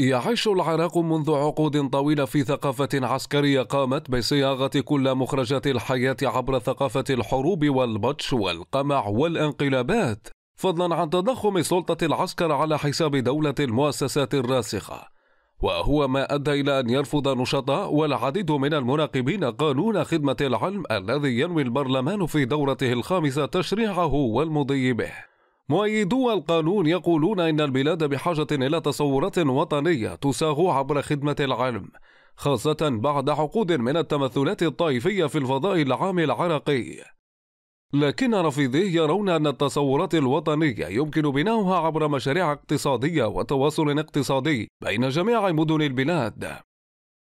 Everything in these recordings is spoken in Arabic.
يعيش العراق منذ عقود طويلة في ثقافة عسكرية قامت بصياغة كل مخرجات الحياة عبر ثقافة الحروب والبطش والقمع والانقلابات فضلا عن تضخم سلطة العسكر على حساب دولة المؤسسات الراسخة وهو ما أدى إلى أن يرفض نشطاء والعديد من المراقبين قانون خدمة العلم الذي ينوي البرلمان في دورته الخامسة تشريعه والمضي به مؤيدو القانون يقولون إن البلاد بحاجة إلى تصورات وطنية تساغ عبر خدمة العلم خاصة بعد عقود من التمثلات الطائفية في الفضاء العام العراقي لكن رفيضيه يرون أن التصورات الوطنية يمكن بناؤها عبر مشاريع اقتصادية وتواصل اقتصادي بين جميع مدن البلاد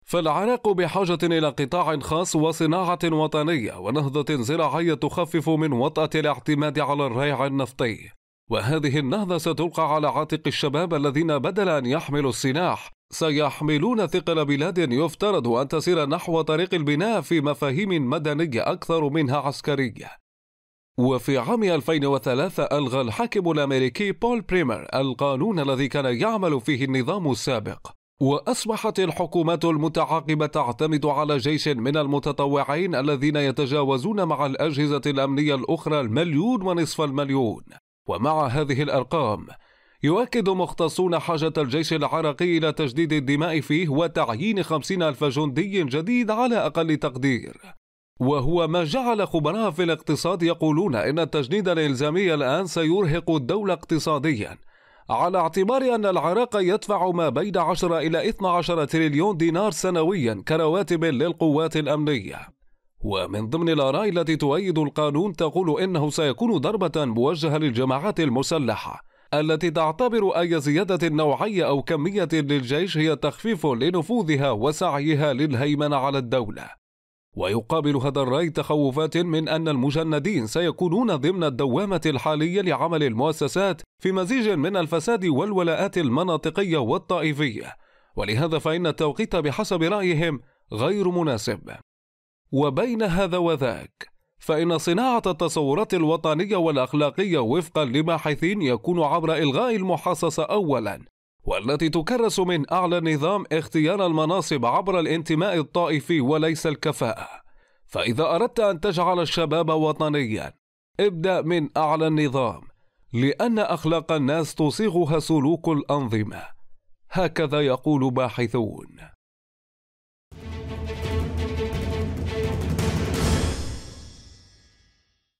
فالعراق بحاجة إلى قطاع خاص وصناعة وطنية ونهضة زراعية تخفف من وطأة الاعتماد على الريع النفطي وهذه النهضة ستلقى على عاتق الشباب الذين بدل أن يحملوا السلاح سيحملون ثقل بلاد يفترض أن تسير نحو طريق البناء في مفاهيم مدنية أكثر منها عسكرية وفي عام 2003 ألغى الحاكم الأمريكي بول بريمر القانون الذي كان يعمل فيه النظام السابق وأصبحت الحكومات المتعاقبة تعتمد على جيش من المتطوعين الذين يتجاوزون مع الأجهزة الأمنية الأخرى المليون ونصف المليون ومع هذه الأرقام يؤكد مختصون حاجة الجيش العراقي إلى تجديد الدماء فيه وتعيين خمسين ألف جندي جديد على أقل تقدير وهو ما جعل خبراء في الاقتصاد يقولون إن التجنيد الإلزامي الآن سيرهق الدولة اقتصاديا على اعتبار أن العراق يدفع ما بين 10 إلى 12 تريليون دينار سنويا كرواتب للقوات الأمنية ومن ضمن الآراء التي تؤيد القانون تقول إنه سيكون ضربة موجهة للجماعات المسلحة التي تعتبر أي زيادة نوعية أو كمية للجيش هي تخفيف لنفوذها وسعيها للهيمنة على الدولة ويقابل هذا الرأي تخوفات من أن المجندين سيكونون ضمن الدوامة الحالية لعمل المؤسسات في مزيج من الفساد والولاءات المناطقية والطائفية ولهذا فإن التوقيت بحسب رأيهم غير مناسب وبين هذا وذاك فإن صناعة التصورات الوطنية والأخلاقية وفقا لباحثين يكون عبر إلغاء المحاصصة أولا والتي تكرس من أعلى نظام اختيار المناصب عبر الانتماء الطائفي وليس الكفاءة فإذا أردت أن تجعل الشباب وطنيا ابدأ من أعلى النظام لأن أخلاق الناس تصيغها سلوك الأنظمة هكذا يقول باحثون